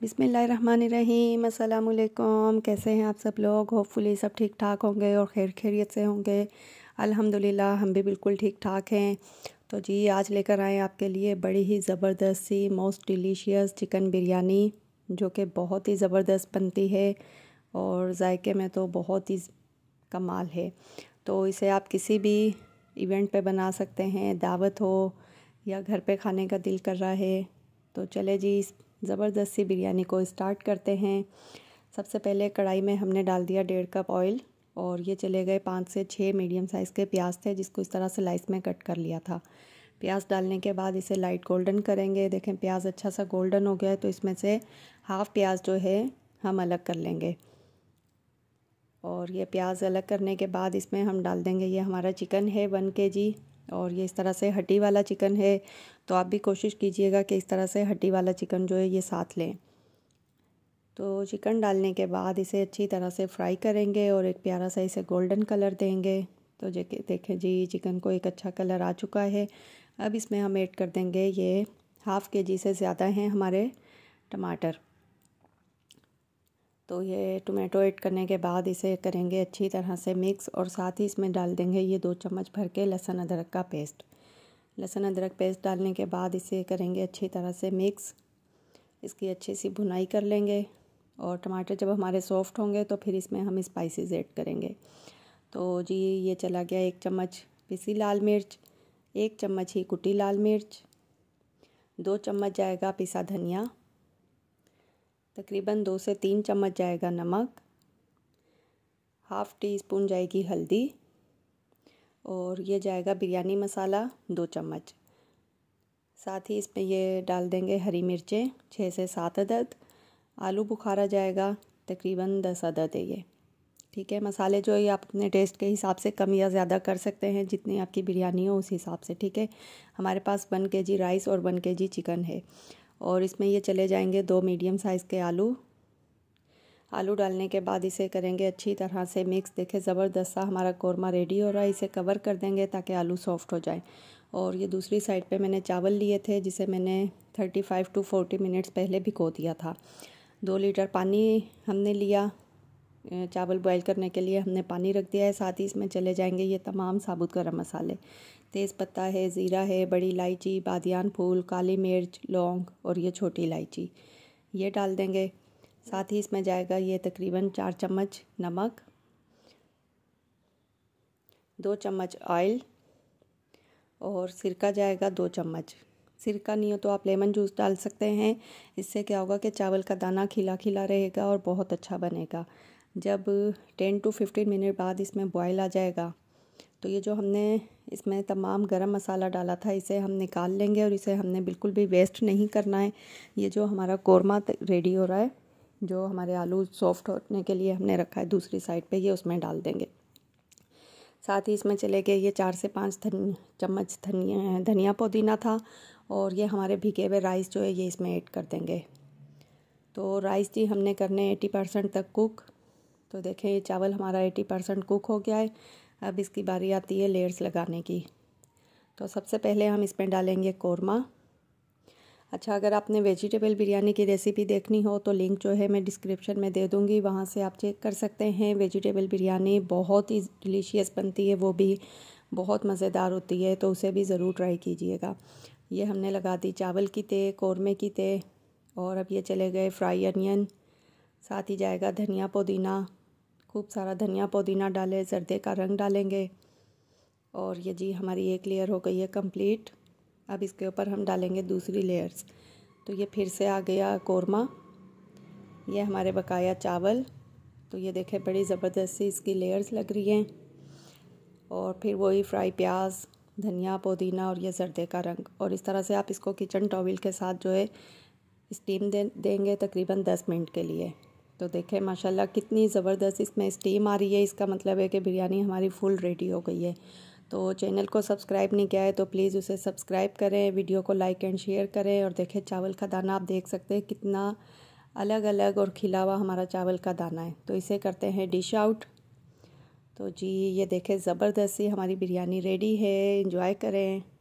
बिसमीम अल्लाम कैसे हैं आप सब लोग होपफुली सब ठीक ठाक होंगे और खैर खैरियत से होंगे अल्हम्दुलिल्लाह हम भी बिल्कुल ठीक ठाक हैं तो जी आज लेकर आए आपके लिए बड़ी ही ज़बरदस्त सी मोस्ट डिलीशियस चिकन बिरयानी जो कि बहुत ही ज़बरदस्त बनती है और जायके में तो बहुत ही कमाल है तो इसे आप किसी भी इवेंट पर बना सकते हैं दावत हो या घर पर खाने का दिल कर रहा है तो चले जी ज़बरदस्ती बिरयानी को स्टार्ट करते हैं सबसे पहले कढ़ाई में हमने डाल दिया डेढ़ कप ऑयल और ये चले गए पाँच से छः मीडियम साइज़ के प्याज थे जिसको इस तरह से लाइस में कट कर लिया था प्याज डालने के बाद इसे लाइट गोल्डन करेंगे देखें प्याज अच्छा सा गोल्डन हो गया है तो इसमें से हाफ़ प्याज जो है हम अलग कर लेंगे और ये प्याज अलग करने के बाद इसमें हम डाल देंगे ये हमारा चिकन है वन के जी और ये इस तरह से हड्डी वाला चिकन है तो आप भी कोशिश कीजिएगा कि इस तरह से हड्डी वाला चिकन जो है ये साथ लें तो चिकन डालने के बाद इसे अच्छी तरह से फ्राई करेंगे और एक प्यारा सा इसे गोल्डन कलर देंगे तो देखें जी चिकन को एक अच्छा कलर आ चुका है अब इसमें हम ऐड कर देंगे ये हाफ़ के जी से ज़्यादा हैं हमारे टमाटर तो ये टोमेटो ऐड करने के बाद इसे करेंगे अच्छी तरह से मिक्स और साथ ही इसमें डाल देंगे ये दो चम्मच भर के लहसुन अदरक का पेस्ट लहसुन अदरक पेस्ट डालने के बाद इसे करेंगे अच्छी तरह से मिक्स इसकी अच्छी सी भुनाई कर लेंगे और टमाटर जब हमारे सॉफ्ट होंगे तो फिर इसमें हम स्पाइसेस ऐड करेंगे तो जी ये चला गया एक चम्मच पिसी लाल मिर्च एक चम्मच ही कुटी लाल मिर्च दो चम्मच जाएगा पिसा धनिया तकरीबन दो से तीन चम्मच जाएगा नमक हाफ़ टी स्पून जाएगी हल्दी और ये जाएगा बिरयानी मसाला दो चम्मच साथ ही इसमें ये डाल देंगे हरी मिर्चें छः से सात अदद आलू बुखारा जाएगा तकरीबन दस अदद है ये ठीक है मसाले जो है आप अपने टेस्ट के हिसाब से कम या ज़्यादा कर सकते हैं जितनी आपकी बिरयानी हो उस हिसाब से ठीक है हमारे पास वन के जी राइस और वन के जी चिकन है और इसमें ये चले जाएंगे दो मीडियम साइज़ के आलू आलू डालने के बाद इसे करेंगे अच्छी तरह से मिक्स देखें ज़बरदस्त सा हमारा कौरमा रेडी हो रहा है इसे कवर कर देंगे ताकि आलू सॉफ्ट हो जाए और ये दूसरी साइड पे मैंने चावल लिए थे जिसे मैंने 35 टू 40 मिनट्स पहले भिगो दिया था दो लीटर पानी हमने लिया चावल बॉईल करने के लिए हमने पानी रख दिया है साथ ही इसमें चले जाएंगे ये तमाम साबुत गर्म मसाले तेज़ पत्ता है ज़ीरा है बड़ी इलायची बादियान फूल काली मिर्च लौंग और ये छोटी इलायची ये डाल देंगे साथ ही इसमें जाएगा ये तकरीबन चार चम्मच नमक दो चम्मच ऑयल और सिरका जाएगा दो चम्मच सिरका नहीं हो तो आप लेमन जूस डाल सकते हैं इससे क्या होगा कि चावल का दाना खिला खिला रहेगा और बहुत अच्छा बनेगा जब टेन टू फिफ्टीन मिनट बाद इसमें बॉयल आ जाएगा तो ये जो हमने इसमें तमाम गरम मसाला डाला था इसे हम निकाल लेंगे और इसे हमने बिल्कुल भी वेस्ट नहीं करना है ये जो हमारा कौरमा रेडी हो रहा है जो हमारे आलू सॉफ्ट होने के लिए हमने रखा है दूसरी साइड पे ये उसमें डाल देंगे साथ ही इसमें चले गए ये चार से पाँच धन चम्मच धनिया धनिया पुदीना था और ये हमारे भीगे हुए राइस जो है ये इसमें ऐड कर देंगे तो राइस जी हमने करने एटी परसेंट तक कुक तो देखें ये चावल हमारा एटी परसेंट कुक हो गया है अब इसकी बारी आती है लेयर्स लगाने की तो सबसे पहले हम इसमें डालेंगे कौरमा अच्छा अगर आपने वेजिटेबल बिरयानी की रेसिपी देखनी हो तो लिंक जो है मैं डिस्क्रिप्शन में दे दूँगी वहाँ से आप चेक कर सकते हैं वेजिटेबल बिरयानी बहुत ही डिलीशियस बनती है वो भी बहुत मज़ेदार होती है तो उसे भी ज़रूर ट्राई कीजिएगा ये हमने लगा दी चावल की ते कौरमे की ते और अब ये चले गए फ्राई अनियन साथ ही जाएगा धनिया पुदीना खूब सारा धनिया पुदीना डालें जर्दे का रंग डालेंगे और ये जी हमारी एक लेयर हो गई है कंप्लीट अब इसके ऊपर हम डालेंगे दूसरी लेयर्स तो ये फिर से आ गया कौरमा ये हमारे बकाया चावल तो ये देखें बड़ी ज़बरदस्त सी इसकी लेयर्स लग रही हैं और फिर वही फ्राई प्याज धनिया पुदीना और ये जर्दे का रंग और इस तरह से आप इसको किचन टॉवल के साथ जो है स्टीम दे देंगे तकरीबन दस मिनट के लिए तो देखें माशाल्लाह कितनी ज़बरदस्त इसमें स्टीम आ रही है इसका मतलब है कि बिरयानी हमारी फुल रेडी हो गई है तो चैनल को सब्सक्राइब नहीं किया है तो प्लीज़ उसे सब्सक्राइब करें वीडियो को लाइक एंड शेयर करें और देखें चावल का दाना आप देख सकते हैं कितना अलग अलग और खिलावा हमारा चावल का दाना है तो इसे करते हैं डिश आउट तो जी ये देखें ज़बरदस्ती हमारी बिरयानी रेडी है इंजॉय करें